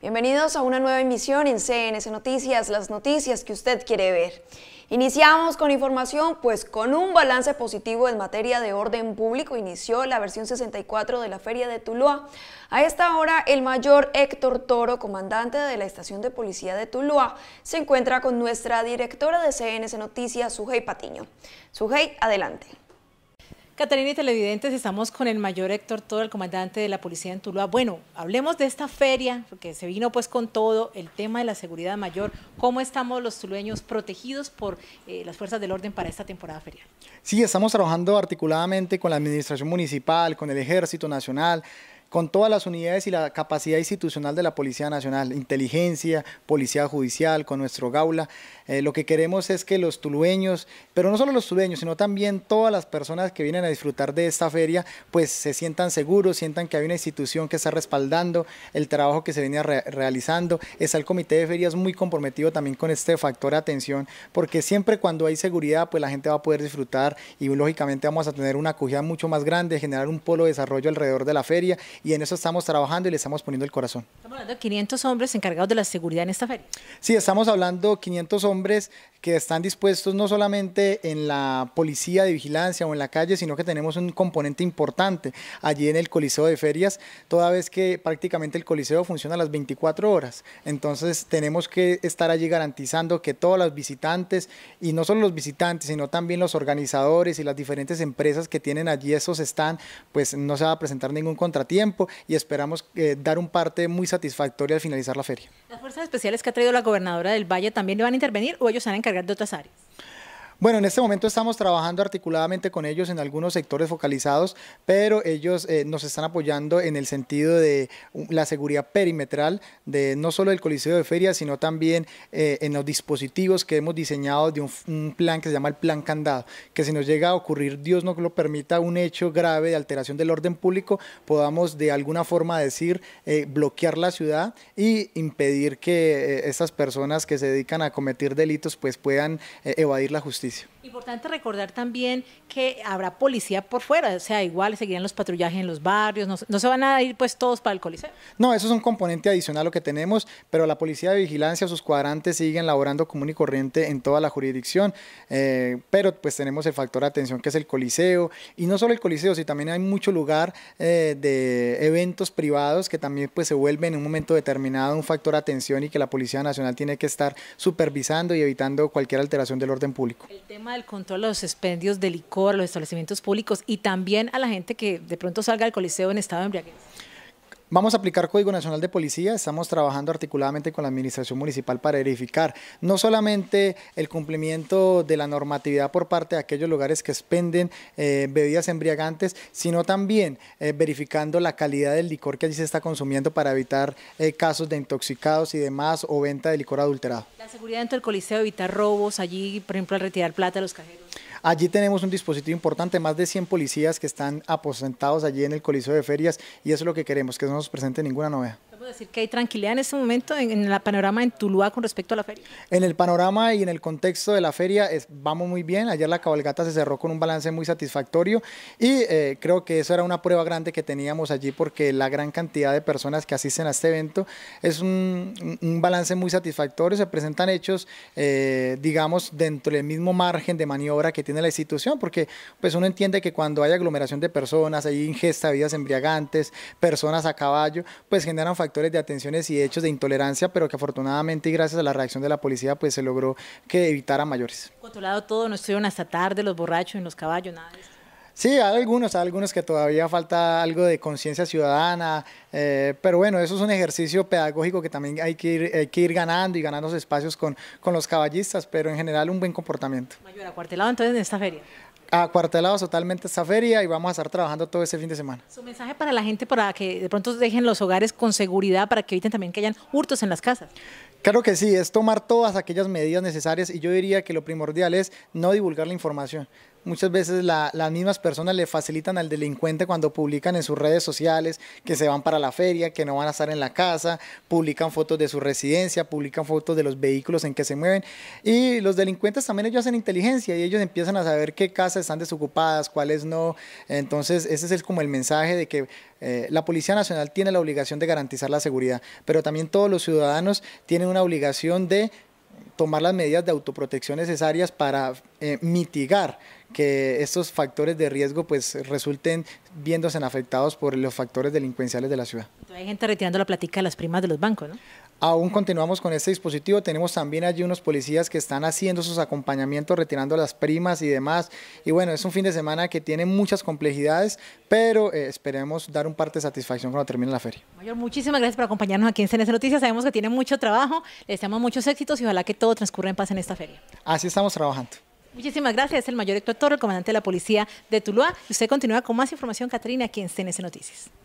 Bienvenidos a una nueva emisión en CNS Noticias, las noticias que usted quiere ver. Iniciamos con información, pues con un balance positivo en materia de orden público inició la versión 64 de la Feria de Tuluá. A esta hora, el mayor Héctor Toro, comandante de la Estación de Policía de Tuluá, se encuentra con nuestra directora de CNS Noticias, Sujei Patiño. Sujei, adelante. Catalina y televidentes, estamos con el mayor Héctor Todo, el comandante de la policía en Tuluá. Bueno, hablemos de esta feria, porque se vino pues con todo el tema de la seguridad mayor. ¿Cómo estamos los tulueños protegidos por eh, las fuerzas del orden para esta temporada ferial? Sí, estamos trabajando articuladamente con la administración municipal, con el Ejército Nacional, con todas las unidades y la capacidad institucional de la Policía Nacional, inteligencia, Policía Judicial, con nuestro Gaula. Eh, lo que queremos es que los tulueños, pero no solo los tulueños, sino también todas las personas que vienen a disfrutar de esta feria, pues se sientan seguros, sientan que hay una institución que está respaldando el trabajo que se viene realizando. Está el Comité de Ferias muy comprometido también con este factor de atención, porque siempre cuando hay seguridad, pues la gente va a poder disfrutar y lógicamente vamos a tener una acogida mucho más grande, generar un polo de desarrollo alrededor de la feria y en eso estamos trabajando y le estamos poniendo el corazón hablando de 500 hombres encargados de la seguridad en esta feria. Sí, estamos hablando de 500 hombres que están dispuestos no solamente en la policía de vigilancia o en la calle, sino que tenemos un componente importante allí en el Coliseo de Ferias, toda vez que prácticamente el Coliseo funciona a las 24 horas. Entonces tenemos que estar allí garantizando que todos los visitantes, y no solo los visitantes, sino también los organizadores y las diferentes empresas que tienen allí esos están, pues no se va a presentar ningún contratiempo y esperamos eh, dar un parte muy satisfactorio satisfactoria al finalizar la feria. ¿Las fuerzas especiales que ha traído la gobernadora del Valle también le van a intervenir o ellos se van a encargar de otras áreas? Bueno, en este momento estamos trabajando articuladamente con ellos en algunos sectores focalizados, pero ellos eh, nos están apoyando en el sentido de la seguridad perimetral de no solo del Coliseo de Feria, sino también eh, en los dispositivos que hemos diseñado de un, plan que se llama el plan candado, que si nos llega a ocurrir, Dios no lo permita, un hecho grave de alteración del orden público, podamos de alguna forma decir eh, bloquear la ciudad y impedir que estas personas que se dedican a cometer delitos pues puedan evadir la justicia. Importante recordar también que habrá policía por fuera, o sea, igual seguirán los patrullajes en los barrios, no, se van a ir pues todos para el coliseo. No, eso es un componente adicional a lo que tenemos, pero la policía de vigilancia, sus cuadrantes siguen laborando común y corriente en toda la jurisdicción, eh, pero pues tenemos el factor de atención que es el coliseo, y no solo el coliseo, sino también hay mucho lugar eh, de eventos privados que también pues se vuelven en un momento determinado un factor de atención y que la Policía Nacional tiene que estar supervisando y evitando cualquier alteración del orden público el tema del control de los expendios de licor, los establecimientos públicos y también a la gente que de pronto salga al coliseo en estado de embriaguez. Vamos a aplicar Código Nacional de Policía, estamos trabajando articuladamente con la Administración Municipal para verificar no solamente el cumplimiento de la normatividad por parte de aquellos lugares que expenden eh, bebidas embriagantes, sino también eh, verificando la calidad del licor que allí se está consumiendo para evitar eh, casos de intoxicados y demás o venta de licor adulterado. La seguridad dentro del coliseo, evitar robos allí, por ejemplo, al retirar plata de los cajeros. Allí tenemos un dispositivo importante, más de 100 policías que están aposentados allí en el Coliseo de Ferias y eso es lo que queremos, que no nos presente ninguna novedad. ¿Puedo decir que hay tranquilidad en este momento en, la el panorama en Tuluá con respecto a la feria? En el panorama y en el contexto de la feria vamos muy bien. Ayer la cabalgata se cerró con un balance muy satisfactorio y eh, creo que eso era una prueba grande que teníamos allí porque la gran cantidad de personas que asisten a este evento es un, balance muy satisfactorio. Se presentan hechos, eh, digamos, dentro del mismo margen de maniobra que tiene la institución porque pues uno entiende que cuando hay aglomeración de personas, hay ingesta de embriagantes, personas a caballo, pues generan factores de atenciones y hechos de intolerancia, pero que afortunadamente y gracias a la reacción de la policía pues se logró que evitara mayores. Controlado todo, no estuvieron hasta tarde los borrachos y los caballos, nada Sí, hay algunos, hay algunos que todavía falta algo de conciencia ciudadana, eh, pero bueno, eso es un ejercicio pedagógico que también hay que ir, ganando y ganando espacios con, con los caballistas, pero en general un buen comportamiento. Mayor acuartelado entonces en esta feria acuartelados totalmente esta feria y vamos a estar trabajando todo ese fin de semana. Su mensaje para la gente para que de pronto dejen los hogares con seguridad para que eviten también que hayan hurtos en las casas. Claro que sí, es tomar todas aquellas medidas necesarias y yo diría que lo primordial es no divulgar la información. Muchas veces las mismas personas le facilitan al delincuente cuando publican en sus redes sociales que se van para la feria, que no van a estar en la casa, publican fotos de su residencia, publican fotos de los vehículos en que se mueven. Y los delincuentes también ellos hacen inteligencia y ellos empiezan a saber qué casas están desocupadas, cuáles no. Entonces ese es como el mensaje de que eh, la Policía Nacional tiene la obligación de garantizar la seguridad, pero también todos los ciudadanos tienen una obligación de tomar las medidas de autoprotección necesarias para eh, mitigar que estos factores de riesgo pues resulten viéndose afectados por los factores delincuenciales de la ciudad. Hay gente retirando la platica de las primas de los bancos, ¿no? Aún continuamos con este dispositivo, tenemos también allí unos policías que están haciendo sus acompañamientos, retirando las primas y demás. Y bueno, es un fin de semana que tiene muchas complejidades, pero eh, esperemos dar un parte de satisfacción cuando termine la feria. Mayor, muchísimas gracias por acompañarnos aquí en CNS Noticias. Sabemos que tiene mucho trabajo, les deseamos muchos éxitos y ojalá que todo transcurra en paz en esta feria. Así estamos trabajando. Muchísimas gracias, es el mayor Héctor Torre, el comandante de la policía de Tuluá. Y usted continúa con más información, Catarina, aquí en CNS Noticias.